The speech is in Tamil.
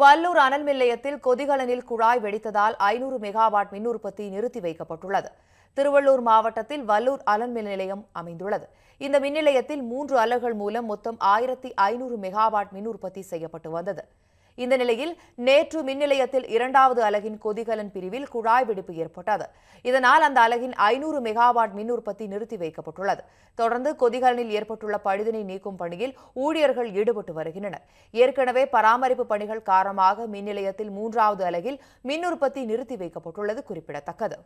வல்லூர் அனல் நிலையத்தில் கொதிகலனில் குழாய் வெடித்ததால் ஐநூறு மெகாவாட் மின் உற்பத்தி நிறுத்தி வைக்கப்பட்டுள்ளது திருவள்ளூர் மாவட்டத்தில் வல்லூர் அனல் மின் நிலையம் அமைந்துள்ளது இந்த மின் நிலையத்தில் மூன்று அலகுகள் மூலம் மொத்தம் ஆயிரத்தி ஐநூறு மெகாவாட் மின் உற்பத்தி செய்யப்பட்டு வந்தது இந்த நிலையில் நேற்று மின் நிலையத்தில் இரண்டாவது அலகின் கொதிகலன் பிரிவில் குழாய் வெடிப்பு ஏற்பட்டது இதனால் அந்த அலகின் ஐநூறு மெகாவாட் மின் உற்பத்தி நிறுத்தி வைக்கப்பட்டுள்ளது தொடர்ந்து கொதிகலனில் ஏற்பட்டுள்ள பழுதினை நீக்கும் பணியில் ஊழியர்கள் ஈடுபட்டு வருகின்றனர் ஏற்கனவே பராமரிப்பு பணிகள் காரணமாக மின் நிலையத்தில் மூன்றாவது அலகில் மின் உற்பத்தி நிறுத்தி வைக்கப்பட்டுள்ளது குறிப்பிடத்தக்கது